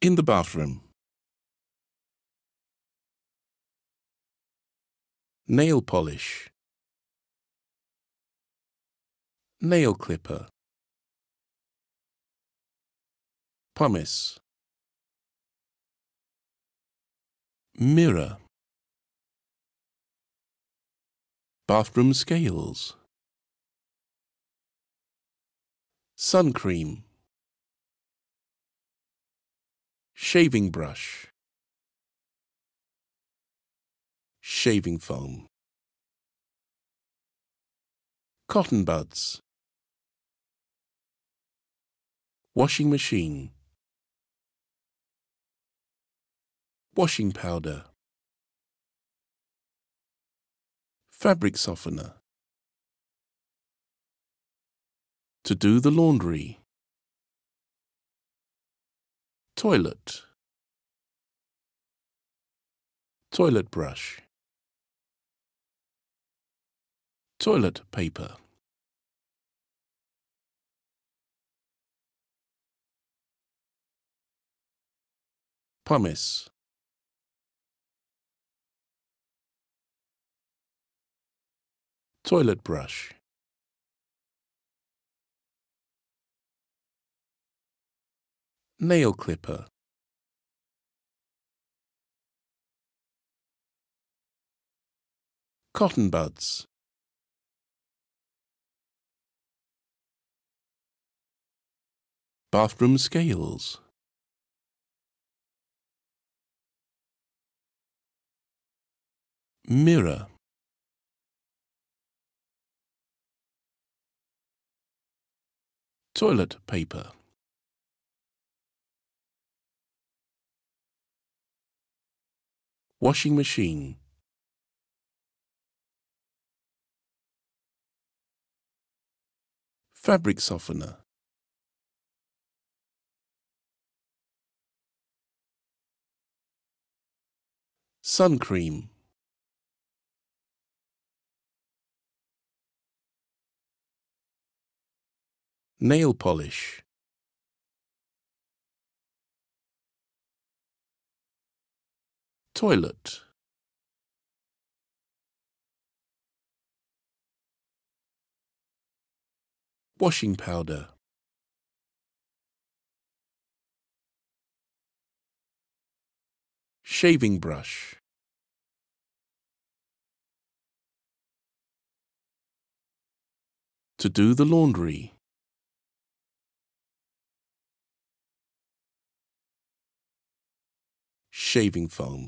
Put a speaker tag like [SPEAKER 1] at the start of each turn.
[SPEAKER 1] in the bathroom. Nail polish. Nail clipper. Pumice. Mirror. Bathroom scales. Sun cream. shaving brush, shaving foam, cotton buds, washing machine, washing powder, fabric softener, to do the laundry toilet toilet brush toilet paper pumice toilet brush nail clipper cotton buds bathroom scales mirror toilet paper Washing machine. Fabric softener. Sun cream. Nail polish. toilet washing powder shaving brush to do the laundry shaving foam